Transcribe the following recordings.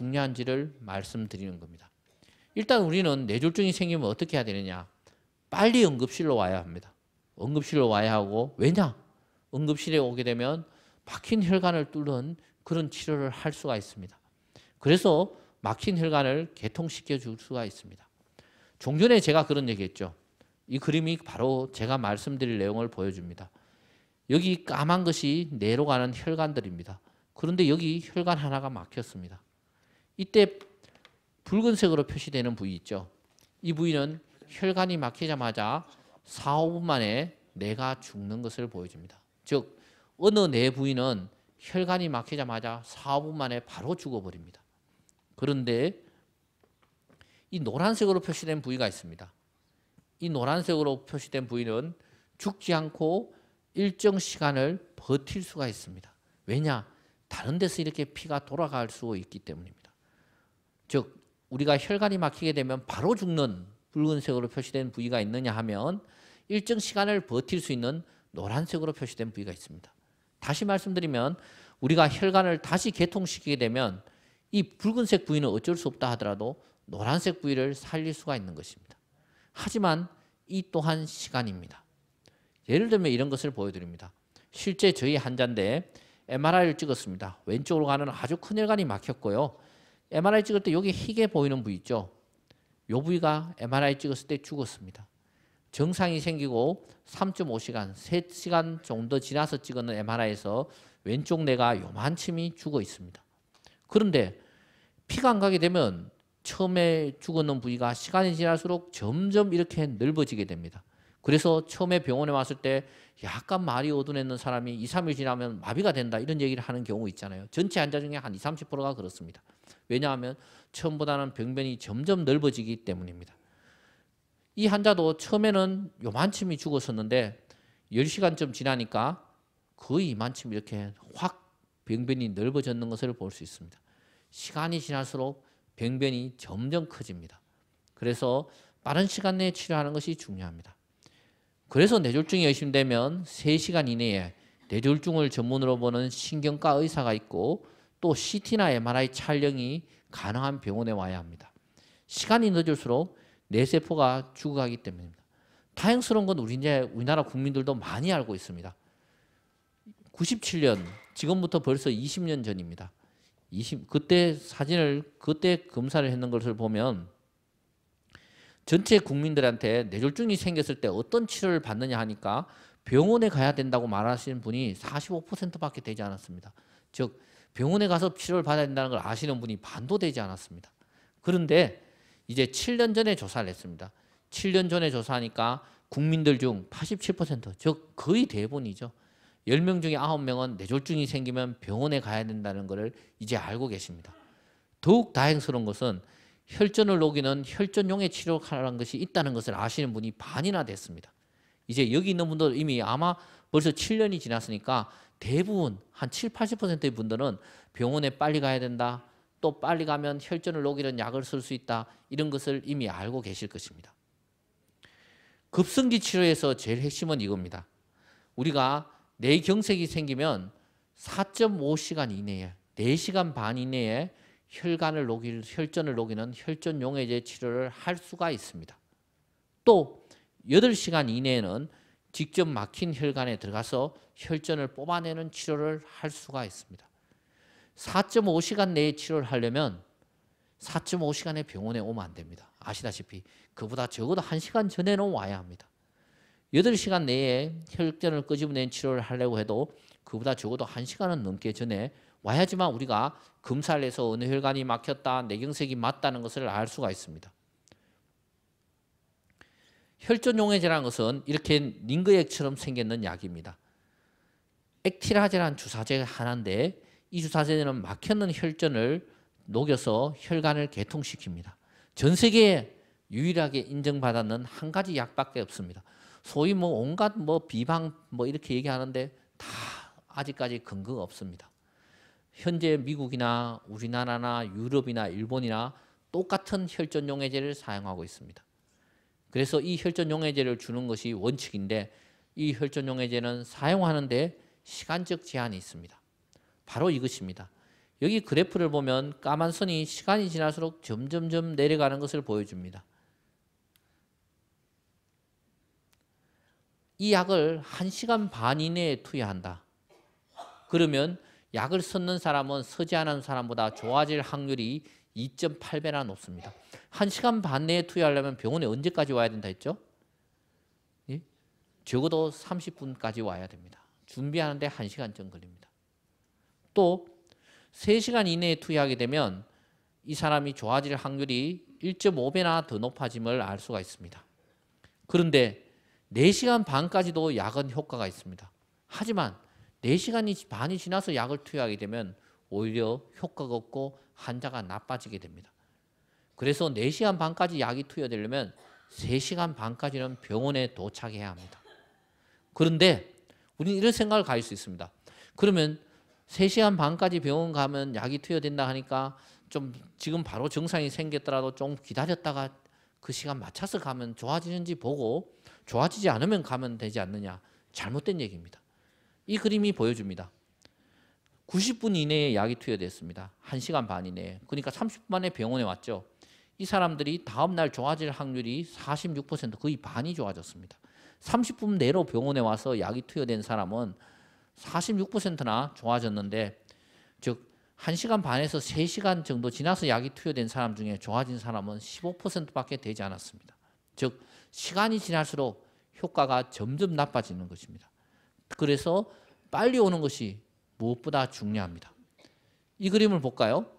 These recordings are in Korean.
중요한지를 말씀드리는 겁니다. 일단 우리는 뇌졸중이 생기면 어떻게 해야 되느냐? 빨리 응급실로 와야 합니다. 응급실로 와야 하고 왜냐? 응급실에 오게 되면 막힌 혈관을 뚫는 그런 치료를 할 수가 있습니다. 그래서 막힌 혈관을 개통시켜 줄 수가 있습니다. 종전에 제가 그런 얘기했죠. 이 그림이 바로 제가 말씀드릴 내용을 보여줍니다. 여기 까만 것이 뇌로 가는 혈관들입니다. 그런데 여기 혈관 하나가 막혔습니다. 이때 붉은색으로 표시되는 부위 있죠. 이 부위는 혈관이 막히자마자 4, 5분 만에 내가 죽는 것을 보여줍니다. 즉 어느 내 부위는 혈관이 막히자마자 4, 5분 만에 바로 죽어버립니다. 그런데 이 노란색으로 표시된 부위가 있습니다. 이 노란색으로 표시된 부위는 죽지 않고 일정 시간을 버틸 수가 있습니다. 왜냐? 다른 데서 이렇게 피가 돌아갈 수 있기 때문입니다. 즉 우리가 혈관이 막히게 되면 바로 죽는 붉은색으로 표시된 부위가 있느냐 하면 일정 시간을 버틸 수 있는 노란색으로 표시된 부위가 있습니다. 다시 말씀드리면 우리가 혈관을 다시 개통시키게 되면 이 붉은색 부위는 어쩔 수 없다 하더라도 노란색 부위를 살릴 수가 있는 것입니다. 하지만 이 또한 시간입니다. 예를 들면 이런 것을 보여드립니다. 실제 저희 환자인데 MRI를 찍었습니다. 왼쪽으로 가는 아주 큰 혈관이 막혔고요. MRI 찍을 때 여기 희게 보이는 부위 있죠. 요 부위가 MRI 찍었을 때 죽었습니다. 정상이 생기고 3.5시간, 3시간 정도 지나서 찍은 MRI에서 왼쪽 뇌가 요만침이 죽어 있습니다. 그런데 피가 안 가게 되면 처음에 죽었는 부위가 시간이 지날수록 점점 이렇게 넓어지게 됩니다. 그래서 처음에 병원에 왔을 때 약간 말이 어두했는 사람이 2, 3일 지나면 마비가 된다 이런 얘기를 하는 경우 있잖아요. 전체 환자 중에 한 2, 30%가 그렇습니다. 왜냐하면 처음보다는 병변이 점점 넓어지기 때문입니다. 이 환자도 처음에는 요만침이 죽었었는데 10시간쯤 지나니까 거의 이만큼 이렇게 확 병변이 넓어졌는 것을 볼 수 있습니다. 시간이 지날수록 병변이 점점 커집니다. 그래서 빠른 시간 내에 치료하는 것이 중요합니다. 그래서 뇌졸중이 의심되면 3시간 이내에 뇌졸중을 전문으로 보는 신경과 의사가 있고 또 CT나 MRI 촬영이 가능한 병원에 와야 합니다. 시간이 늦을수록 뇌세포가 죽어가기 때문입니다. 다행스러운 건 우리 이제 우리나라 국민들도 많이 알고 있습니다. 97년 지금부터 벌써 20년 전입니다. 20 그때 사진을 그때 검사를 했는 것을 보면 전체 국민들한테 뇌졸중이 생겼을 때 어떤 치료를 받느냐 하니까 병원에 가야 된다고 말하시는 분이 45%밖에 되지 않았습니다. 즉 병원에 가서 치료를 받아야 된다는 걸 아시는 분이 반도 되지 않았습니다. 그런데 이제 7년 전에 조사를 했습니다. 7년 전에 조사하니까 국민들 중 87%, 즉 거의 대부분이죠. 10명 중에 9명은 뇌졸중이 생기면 병원에 가야 된다는 것을 이제 알고 계십니다. 더욱 다행스러운 것은 혈전을 녹이는 혈전용의 치료라는 것이 있다는 것을 아시는 분이 반이나 됐습니다. 이제 여기 있는 분들 이미 아마 벌써 7년이 지났으니까 대부분 한 7, 80%의 분들은 병원에 빨리 가야 된다. 또 빨리 가면 혈전을 녹이는 약을 쓸 수 있다. 이런 것을 이미 알고 계실 것입니다. 급성기 치료에서 제일 핵심은 이겁니다. 우리가 뇌경색이 생기면 4.5시간 이내에 4시간 반 이내에 혈관을 녹일 혈전을 녹이는 혈전 용해제 치료를 할 수가 있습니다. 또 8시간 이내에는 직접 막힌 혈관에 들어가서 혈전을 뽑아내는 치료를 할 수가 있습니다. 4.5시간 내에 치료를 하려면 4.5시간에 병원에 오면 안 됩니다. 아시다시피 그보다 적어도 1시간 전에 와야 합니다. 8시간 내에 혈전을 끄집어낸 치료를 하려고 해도 그보다 적어도 1시간은 넘게 전에 와야지만 우리가 검사를 해서 어느 혈관이 막혔다, 내경색이 맞다는 것을 알 수가 있습니다. 혈전용해제라는 것은 이렇게 링거액처럼 생겼는 약입니다. 액티라제라는 주사제 하나인데 이 주사제는 막혔는 혈전을 녹여서 혈관을 개통시킵니다. 전 세계에 유일하게 인정받았는 한 가지 약밖에 없습니다. 소위 뭐 온갖 뭐 비방 뭐 이렇게 얘기하는데 다 아직까지 근거가 없습니다. 현재 미국이나 우리나라나 유럽이나 일본이나 똑같은 혈전용해제를 사용하고 있습니다. 그래서 이 혈전용해제를 주는 것이 원칙인데 이 혈전용해제는 사용하는데 시간적 제한이 있습니다. 바로 이것입니다. 여기 그래프를 보면 까만 선이 시간이 지날수록 점점점 내려가는 것을 보여줍니다. 이 약을 1시간 반 이내에 투여한다. 그러면 약을 썼는 사람은 서지 않은 사람보다 좋아질 확률이 2.8배나 높습니다. 1시간 반 내에 투여하려면 병원에 언제까지 와야 된다 했죠? 예? 적어도 30분까지 와야 됩니다. 준비하는데 1시간쯤 걸립니다. 또 3시간 이내에 투여하게 되면 이 사람이 좋아질 확률이 1.5배나 더 높아짐을 알 수가 있습니다. 그런데 4시간 반까지도 약은 효과가 있습니다. 하지만 4시간 반이 지나서 약을 투여하게 되면 오히려 효과가 없고 환자가 나빠지게 됩니다. 그래서 4시간 반까지 약이 투여되려면 3시간 반까지는 병원에 도착해야 합니다. 그런데 우리는 이런 생각을 가질 수 있습니다. 그러면 3시간 반까지 병원 가면 약이 투여된다 하니까 좀 지금 바로 증상이 생겼더라도 좀 기다렸다가 그 시간 맞춰서 가면 좋아지는지 보고 좋아지지 않으면 가면 되지 않느냐. 잘못된 얘기입니다. 이 그림이 보여줍니다. 90분 이내에 약이 투여됐습니다. 1시간 반 이내에. 그러니까 30분 만에 병원에 왔죠. 이 사람들이 다음 날 좋아질 확률이 46% 거의 반이 좋아졌습니다. 30분 내로 병원에 와서 약이 투여된 사람은 46%나 좋아졌는데 즉 1시간 반에서 3시간 정도 지나서 약이 투여된 사람 중에 좋아진 사람은 15%밖에 되지 않았습니다. 즉 시간이 지날수록 효과가 점점 나빠지는 것입니다. 그래서 빨리 오는 것이 무엇보다 중요합니다. 이 그림을 볼까요?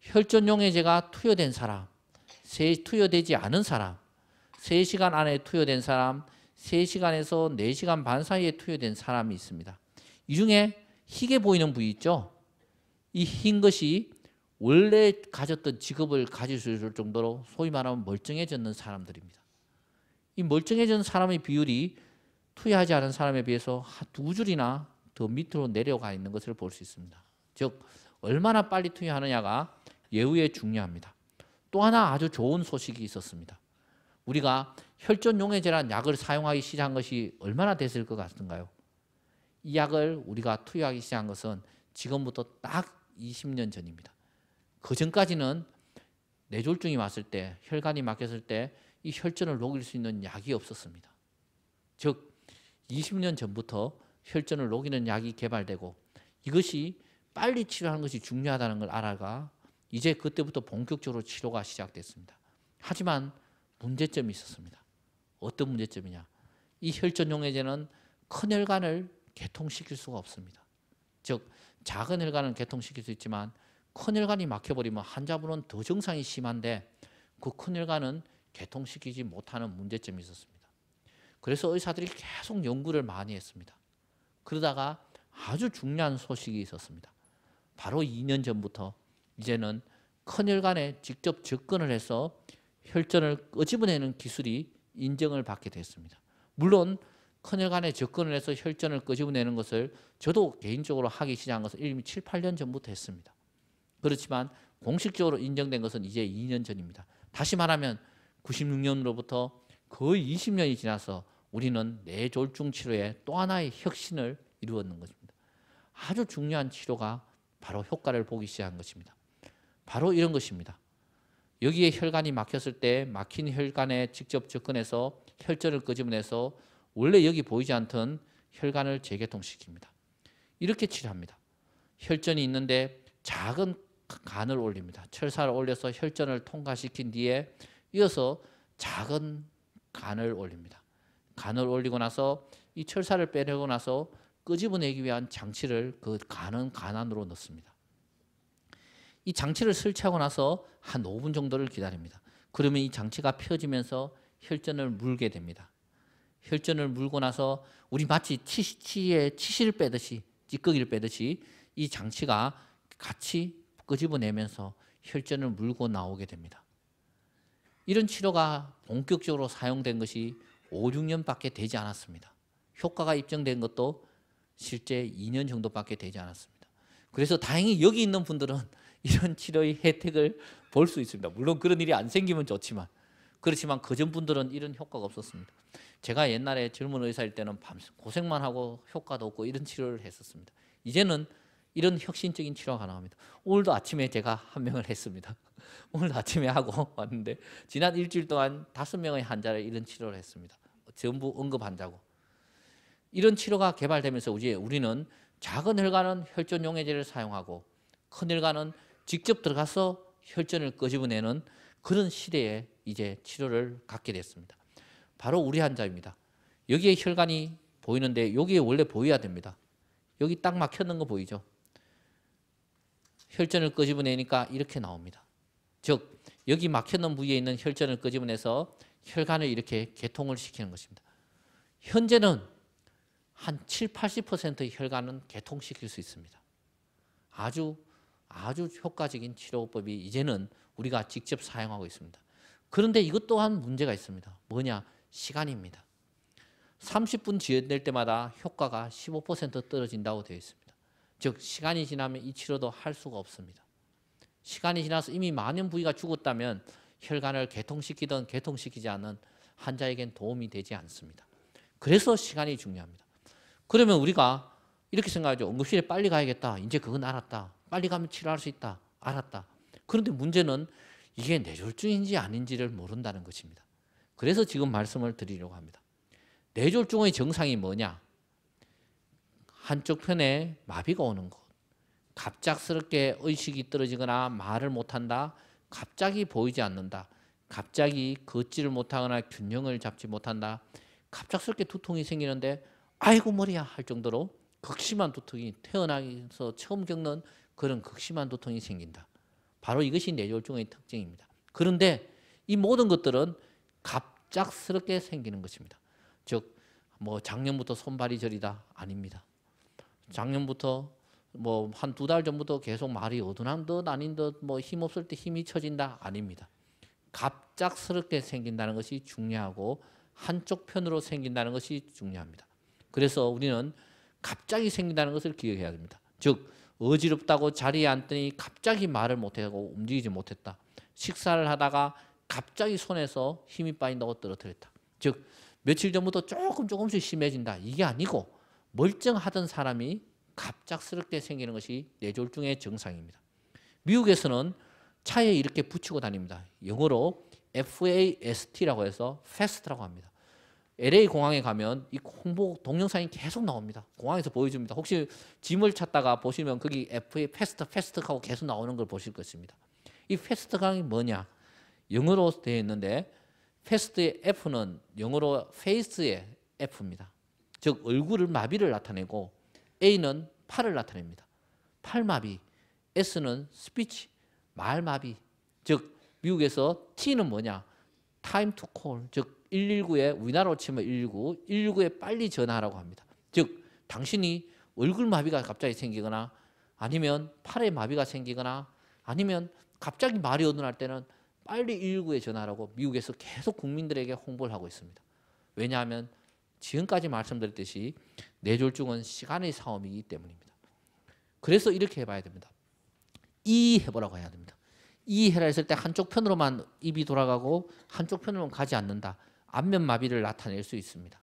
혈전용해제가 투여된 사람, 세, 투여되지 않은 사람, 3시간 안에 투여된 사람, 3시간에서 4시간 반 사이에 투여된 사람이 있습니다. 이 중에 희게 보이는 부위 있죠? 이 흰 것이 원래 가졌던 직업을 가질 수 있을 정도로 소위 말하면 멀쩡해졌는 사람들입니다. 이 멀쩡해진 사람의 비율이 투여하지 않은 사람에 비해서 두 줄이나 더 밑으로 내려가 있는 것을 볼 수 있습니다. 즉 얼마나 빨리 투여하느냐가 예후에 중요합니다. 또 하나 아주 좋은 소식이 있었습니다. 우리가 혈전 용해제란 약을 사용하기 시작한 것이 얼마나 됐을 것 같은가요? 이 약을 우리가 투여하기 시작한 것은 지금부터 딱 20년 전입니다. 그 전까지는 뇌졸중이 왔을 때, 혈관이 막혔을 때 이 혈전을 녹일 수 있는 약이 없었습니다. 즉 20년 전부터 혈전을 녹이는 약이 개발되고 이것이 빨리 치료하는 것이 중요하다는 걸 알아가 이제 그때부터 본격적으로 치료가 시작됐습니다. 하지만 문제점이 있었습니다. 어떤 문제점이냐? 이 혈전용해제는 큰 혈관을 개통시킬 수가 없습니다. 즉 작은 혈관은 개통시킬 수 있지만 큰 혈관이 막혀버리면 환자분은 더 증상이 심한데 그 큰 혈관은 개통시키지 못하는 문제점이 있었습니다. 그래서 의사들이 계속 연구를 많이 했습니다. 그러다가 아주 중요한 소식이 있었습니다. 바로 2년 전부터 이제는 큰혈간에 직접 접근을 해서 혈전을 끄집어내는 기술이 인정을 받게 됐습니다. 물론 큰혈간에 접근을 해서 혈전을 끄집어내는 것을 저도 개인적으로 하기 시작한 것은 이미 7, 8년 전부터 했습니다. 그렇지만 공식적으로 인정된 것은 이제 2년 전입니다. 다시 말하면 96년으로부터 거의 20년이 지나서 우리는 뇌졸중 치료에또 하나의 혁신을 이루었는 것입니다. 아주 중요한 치료가 바로 효과를 보기 시작한 것입니다. 바로 이런 것입니다. 여기에 혈관이 막혔을 때 막힌 혈관에 직접 접근해서 혈전을 끄집어내서 원래 여기 보이지 않던 혈관을 재개통시킵니다. 이렇게 치료합니다. 혈전이 있는데 작은 간을 올립니다. 철사를 올려서 혈전을 통과시킨 뒤에 이어서 작은 간을 올립니다. 간을 올리고 나서 이 철사를 빼내고 나서 끄집어내기 위한 장치를 그 간은 간안으로 넣습니다. 이 장치를 설치하고 나서 한 5분 정도를 기다립니다. 그러면 이 장치가 펴지면서 혈전을 물게 됩니다. 혈전을 물고 나서 우리 마치 치에 치실 빼듯이 찌꺼기를 빼듯이 이 장치가 같이 끄집어내면서 혈전을 물고 나오게 됩니다. 이런 치료가 본격적으로 사용된 것이 5, 6년밖에 되지 않았습니다. 효과가 입증된 것도 실제 2년 정도밖에 되지 않았습니다. 그래서 다행히 여기 있는 분들은 이런 치료의 혜택을 볼 수 있습니다. 물론 그런 일이 안 생기면 좋지만 그렇지만 그전 분들은 이런 효과가 없었습니다. 제가 옛날에 젊은 의사일 때는 밤 고생만 하고 효과도 없고 이런 치료를 했었습니다. 이제는 이런 혁신적인 치료가 가능합니다. 오늘도 아침에 제가 한 명을 했습니다. 오늘 아침에 하고 왔는데 지난 일주일 동안 다섯 명의 환자를 이런 치료를 했습니다. 전부 응급 환자고 이런 치료가 개발되면서 우리 우리는 작은 혈관은 혈전 용해제를 사용하고 큰 혈관은 직접 들어가서 혈전을 끄집어내는 그런 시대에 이제 치료를 갖게 됐습니다. 바로 우리 환자입니다. 여기에 혈관이 보이는데 여기에 원래 보여야 됩니다. 여기 딱 막혔는 거 보이죠? 혈전을 끄집어내니까 이렇게 나옵니다. 즉 여기 막혔는 부위에 있는 혈전을 끄집어내서 혈관을 이렇게 개통을 시키는 것입니다. 현재는 한 7, 80%의 혈관은 개통시킬 수 있습니다. 아주 아주 효과적인 치료법이 이제는 우리가 직접 사용하고 있습니다. 그런데 이것 또한 문제가 있습니다. 뭐냐? 시간입니다. 30분 지연될 때마다 효과가 15% 떨어진다고 되어 있습니다. 즉 시간이 지나면 이 치료도 할 수가 없습니다. 시간이 지나서 이미 많은 부위가 죽었다면 혈관을 개통시키든 개통시키지 않은 환자에겐 도움이 되지 않습니다. 그래서 시간이 중요합니다. 그러면 우리가 이렇게 생각하죠. 응급실에 빨리 가야겠다. 이제 그건 알았다. 빨리 가면 치료할 수 있다. 알았다. 그런데 문제는 이게 뇌졸중인지 아닌지를 모른다는 것입니다. 그래서 지금 말씀을 드리려고 합니다. 뇌졸중의 정상이 뭐냐? 한쪽 편에 마비가 오는 것. 갑작스럽게 의식이 떨어지거나 말을 못한다. 갑자기 보이지 않는다. 갑자기 걷지를 못하거나 균형을 잡지 못한다. 갑작스럽게 두통이 생기는데 아이고 머리야 할 정도로 극심한 두통이 태어나서 처음 겪는 그런 극심한 두통이 생긴다. 바로 이것이 뇌졸중의 특징입니다. 그런데 이 모든 것들은 갑작스럽게 생기는 것입니다. 즉 뭐 작년부터 손발이 저리다 아닙니다. 작년부터 뭐 한 두 달 전부터 계속 말이 어둔한 듯 아닌 듯뭐 힘없을 때 힘이 처진다 아닙니다. 갑작스럽게 생긴다는 것이 중요하고 한쪽 편으로 생긴다는 것이 중요합니다. 그래서 우리는 갑자기 생긴다는 것을 기억해야 됩니다. 즉 어지럽다고 자리에 앉더니 갑자기 말을 못하고 움직이지 못했다. 식사를 하다가 갑자기 손에서 힘이 빠진다고 떨어뜨렸다. 즉 며칠 전부터 조금 조금씩 심해진다. 이게 아니고 멀쩡하던 사람이 갑작스럽게 생기는 것이 뇌졸중의 정상입니다. 미국에서는 차에 이렇게 붙이고 다닙니다. 영어로 FAST라고 해서 fast라고 합니다. LA 공항에 가면 이 홍보 동영상이 계속 나옵니다. 공항에서 보여줍니다. 혹시 짐을 찾다가 보시면 거기 FA 패스트 패스트 하고 계속 나오는 걸 보실 것입니다. 이 패스트 강이 뭐냐? 영어로 되어 있는데 패스트의 F는 영어로 페이스의 F입니다. 즉 얼굴을 마비를 나타내고 A는 팔을 나타냅니다. 팔마비, S는 스피치, 말마비. 즉 미국에서 T는 뭐냐? time 즉 119에 우리나라로 치면 119, 119에 빨리 전화하라고 합니다. 즉 당신이 얼굴 마비가 갑자기 생기거나 아니면 팔에 마비가 생기거나 아니면 갑자기 말이 어눌할 때는 빨리 119에 전화하라고 미국에서 계속 국민들에게 홍보를 하고 있습니다. 왜냐하면 지금까지 말씀드렸듯이 뇌졸중은 시간의 싸움이기 때문입니다. 그래서 이렇게 해봐야 됩니다. 이 해보라고 해야 됩니다. 이 해라 했을 때 한쪽 편으로만 입이 돌아가고 한쪽 편으로만 가지 않는다. 안면 마비를 나타낼 수 있습니다.